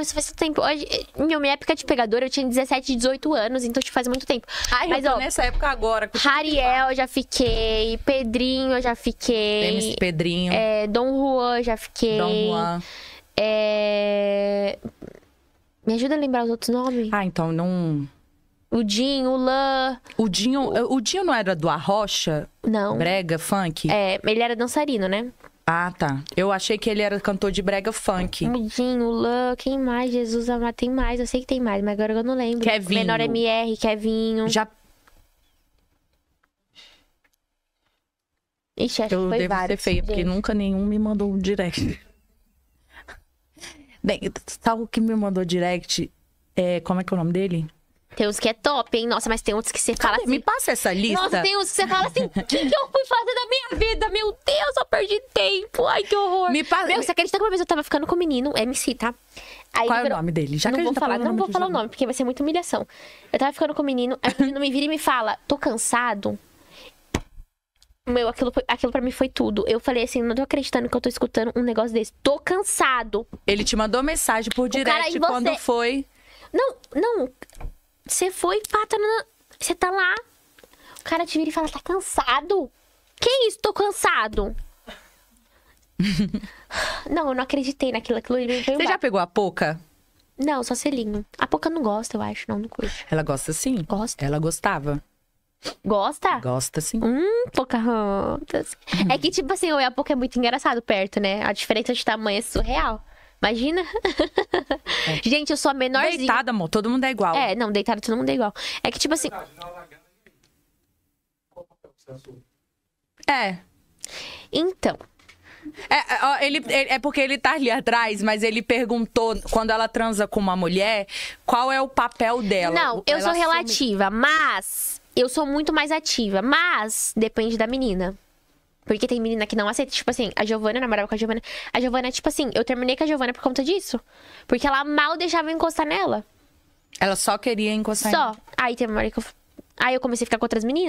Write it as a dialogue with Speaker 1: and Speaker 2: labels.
Speaker 1: Isso faz tempo. minha, época de pegadora, eu tinha 17, 18 anos, então te tipo, faz muito tempo. Ai, Mas, eu tô ó, nessa época agora. Rariel, eu já fiquei. Pedrinho, eu já fiquei. MC Pedrinho. É, Dom Juan, eu já fiquei. Dom Juan. É...
Speaker 2: Me ajuda a lembrar os outros nomes? Ah, então não... O Dinho, o Lan. O Dinho, o... o Dinho não era do Arrocha? Não. Brega, funk? É, ele era dançarino, né? Ah, tá. Eu achei que ele era cantor de brega funk. Mudinho, Luan, quem
Speaker 1: mais? Jesus amado, tem mais. Eu sei que tem mais, mas agora eu não lembro. Kevinho. Menor MR, Kevinho. Já...
Speaker 2: Ixi, acho eu que foi devo vários, ser feia, gente. porque nunca nenhum me mandou um direct. Bem, tal que me mandou direct, é, como é que é o nome dele? Tem
Speaker 1: uns que é top, hein? Nossa, mas tem outros que você
Speaker 2: fala assim. Me passa essa lista. Nossa, tem uns que
Speaker 1: você fala assim: o que, que eu fui fazer perdi tempo. Ai, que horror. Me passa. Meu, você acredita que uma vez eu tava ficando com um menino, MC, tá? Aí Qual é virou... o nome dele? Já não que vou tá falar, não vou falar o nome, porque vai ser muita humilhação. Eu tava ficando com o um menino, aí o menino me vira e me fala, tô cansado. Meu, aquilo, aquilo pra mim foi tudo. Eu falei assim, não tô acreditando que eu tô escutando um negócio desse. Tô cansado. Ele te mandou mensagem por direct cara, quando você... foi. Não, não. Você foi, pata. Você tá lá. O cara te vira e fala, tá cansado? Que isso, tô cansado? não, eu não acreditei naquilo. Aquilo me veio Você já pegou a poca? Não, só selinho. A poca não gosta, eu acho. Não, não curte.
Speaker 2: Ela gosta sim? Gosta. Ela gostava. Gosta? Gosta, sim. Hum, Pocahontas.
Speaker 1: Hum. É que, tipo assim, a poca é muito engraçado perto, né? A diferença de tamanho é surreal. Imagina. É. Gente, eu sou a menorzinha. Deitada, amor. Todo mundo é igual. É, não, deitada todo mundo é igual. É que, tipo assim...
Speaker 2: É, é. Então, é, ele, ele- é, é porque ele tá ali atrás, mas ele perguntou quando ela transa com uma mulher, qual é o papel dela. Não, eu sou assume- relativa, mas
Speaker 1: eu sou muito mais ativa, mas depende da menina. Porque tem menina que não aceita, tipo assim, a Giovana eu namorava com a Giovana. A Giovana, tipo assim, eu terminei com a Giovana por conta disso. Porque ela mal deixava eu encostar nela. Ela só queria encostar em Só. Aí tem uma hora que eu. Aí eu comecei a ficar com outras meninas.